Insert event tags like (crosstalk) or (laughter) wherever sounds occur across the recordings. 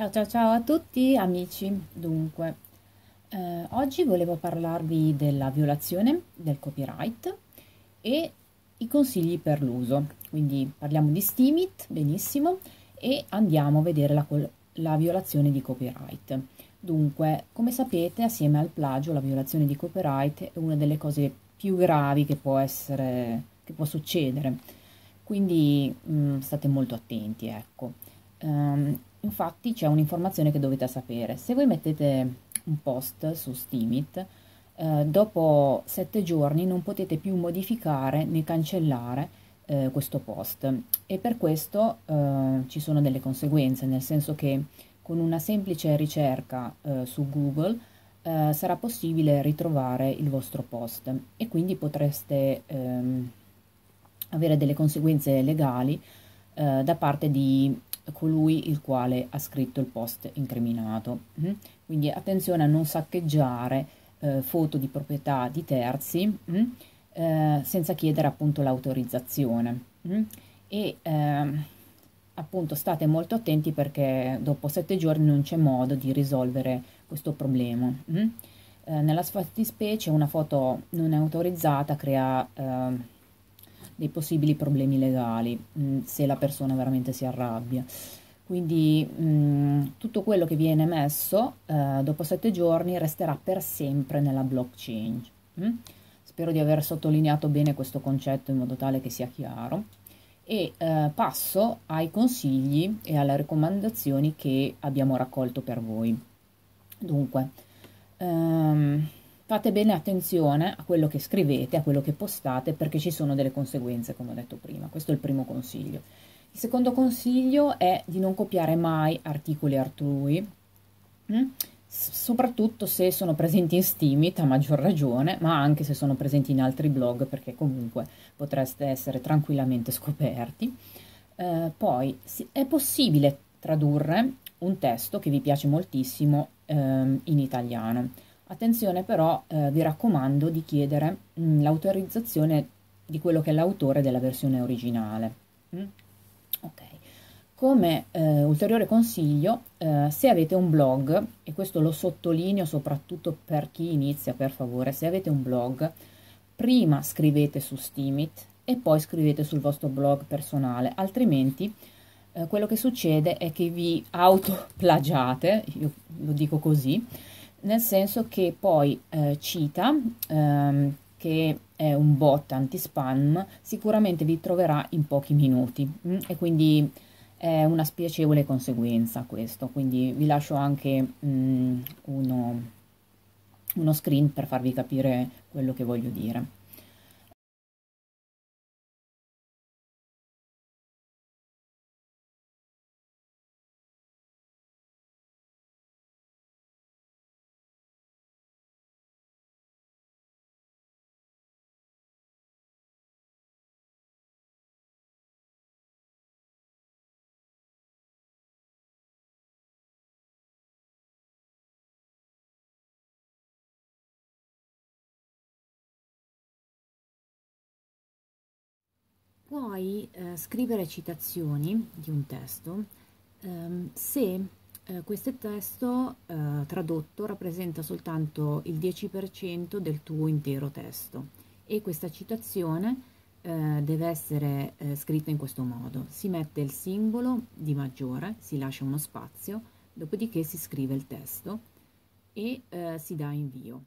Ciao ciao ciao a tutti amici, dunque eh, oggi volevo parlarvi della violazione del copyright e i consigli per l'uso, quindi parliamo di Steemit, benissimo, e andiamo a vedere la, la violazione di copyright. Dunque, come sapete, assieme al plagio la violazione di copyright è una delle cose più gravi che può, essere, che può succedere, quindi mh, mm, state molto attenti, ecco. Um, Infatti c'è un'informazione che dovete sapere. Se voi mettete un post su Steemit, eh, dopo 7 giorni non potete più modificare né cancellare eh, questo post e per questo eh, ci sono delle conseguenze, nel senso che con una semplice ricerca eh, su Google eh, sarà possibile ritrovare il vostro post e quindi potreste ehm, avere delle conseguenze legali eh, da parte di colui il quale ha scritto il post incriminato. Mm-hmm. Quindi attenzione a non saccheggiare eh, foto di proprietà di terzi mm-hmm, eh, senza chiedere appunto l'autorizzazione. Mm-hmm. E eh, appunto state molto attenti perché dopo sette giorni non c'è modo di risolvere questo problema. Eh, nella fattispecie una foto non è autorizzata crea ehm, dei possibili problemi legali mh, mm, se la persona veramente si arrabbia. Quindi mh, mm, tutto quello che viene messo eh, dopo sette giorni resterà per sempre nella blockchain. Mh? Mm? Spero di aver sottolineato bene questo concetto in modo tale che sia chiaro e eh, passo ai consigli e alle raccomandazioni che abbiamo raccolto per voi. Dunque, um, fate bene attenzione a quello che scrivete, a quello che postate, perché ci sono delle conseguenze, come ho detto prima. Questo è il primo consiglio. Il secondo consiglio è di non copiare mai articoli altrui, mh? Mm? soprattutto se sono presenti in Steemit a maggior ragione, ma anche se sono presenti in altri blog perché comunque potreste essere tranquillamente scoperti. Eh, poi è possibile tradurre un testo che vi piace moltissimo ehm, in italiano Attenzione però, eh, vi raccomando di chiedere mm, l'autorizzazione di quello che è l'autore della versione originale. Mm? Ok. Come eh, ulteriore consiglio, eh, se avete un blog, e questo lo sottolineo soprattutto per chi inizia, per favore, se avete un blog, prima scrivete su Steemit e poi scrivete sul vostro blog personale, altrimenti eh, quello che succede è che vi autoplagiate, io lo dico così, nel senso che poi eh, Cita, ehm, che è un bot anti-spam, sicuramente vi troverà in pochi minuti mh? Mm, e quindi è una spiacevole conseguenza questo, quindi vi lascio anche mh, mm, uno, uno screen per farvi capire quello che voglio dire. puoi eh, scrivere citazioni di un testo ehm, se eh, questo testo eh, tradotto rappresenta soltanto il 10% del tuo intero testo e questa citazione eh, deve essere eh, scritta in questo modo. Si mette il simbolo di maggiore, si lascia uno spazio, dopodiché si scrive il testo e eh, si dà invio.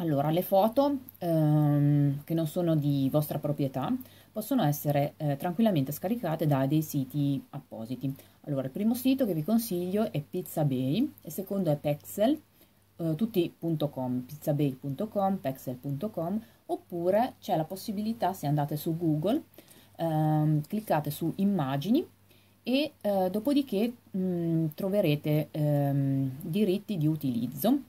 Allora, le foto ehm, che non sono di vostra proprietà possono essere eh, tranquillamente scaricate da dei siti appositi. Allora, il primo sito che vi consiglio è Pizzabay, il secondo è Pexel, eh, tutti.com, pizzabay.com, pexel.com, oppure c'è la possibilità, se andate su Google, ehm, cliccate su Immagini e eh, dopodiché mh, mm, troverete ehm, diritti di utilizzo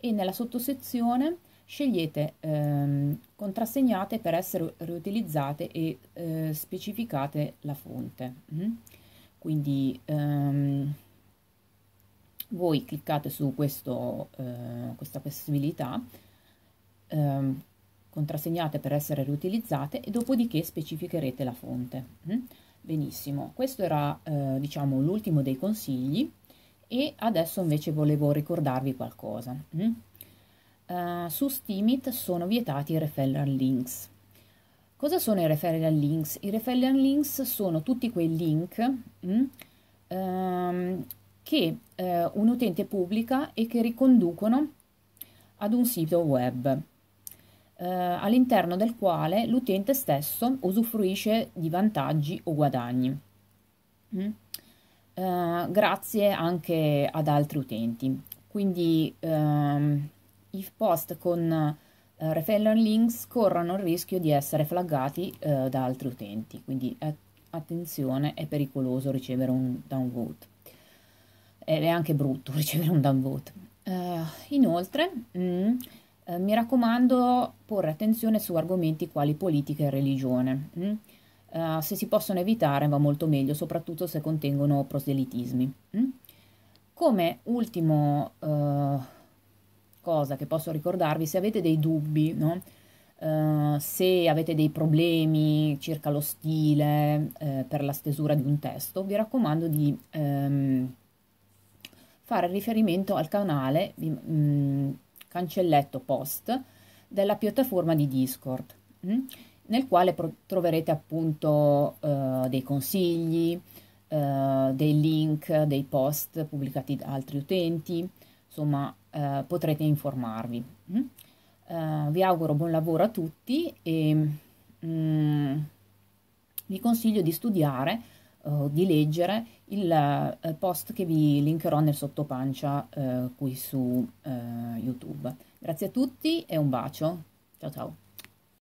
e nella sottosezione scegliete ehm, contrassegnate per essere riutilizzate e eh, specificate la fonte. Mm. Quindi ehm, voi cliccate su questo, eh, questa possibilità, ehm, contrassegnate per essere riutilizzate e dopodiché specificherete la fonte. Mm. Benissimo, questo era eh, diciamo l'ultimo dei consigli e adesso invece volevo ricordarvi qualcosa. Mm. Uh, su Steemit sono vietati i referral links. Cosa sono i referral links? I referral links sono tutti quei link mm, um, che uh, un utente pubblica e che riconducono ad un sito web uh, all'interno del quale l'utente stesso usufruisce di vantaggi o guadagni. Mm, grazie anche ad altri utenti. Quindi um, i post con eh, referral links corrono il rischio di essere flaggati eh, da altri utenti, quindi eh, attenzione, è pericoloso ricevere un downvote. Ed è anche brutto (laughs) ricevere un downvote. Uh, eh, inoltre, mm, eh, mi raccomando porre attenzione su argomenti quali politica e religione. Mm? Uh, se si possono evitare va molto meglio, soprattutto se contengono proselitismi. Mm? Come ultimo uh, cosa che posso ricordarvi, se avete dei dubbi, no? Uh, se avete dei problemi circa lo stile uh, per la stesura di un testo, vi raccomando di um, fare riferimento al canale um, cancelletto post della piattaforma di Discord, mh? Mm, nel quale troverete appunto uh, dei consigli, dei link, dei post pubblicati da altri utenti, questo, ma eh, potrete informarvi. Mm? Eh, vi auguro buon lavoro a tutti e mm, vi consiglio di studiare o eh, di leggere il eh, post che vi linkerò nel sottopancia eh, qui su YouTube. Grazie a tutti e un bacio. Ciao ciao.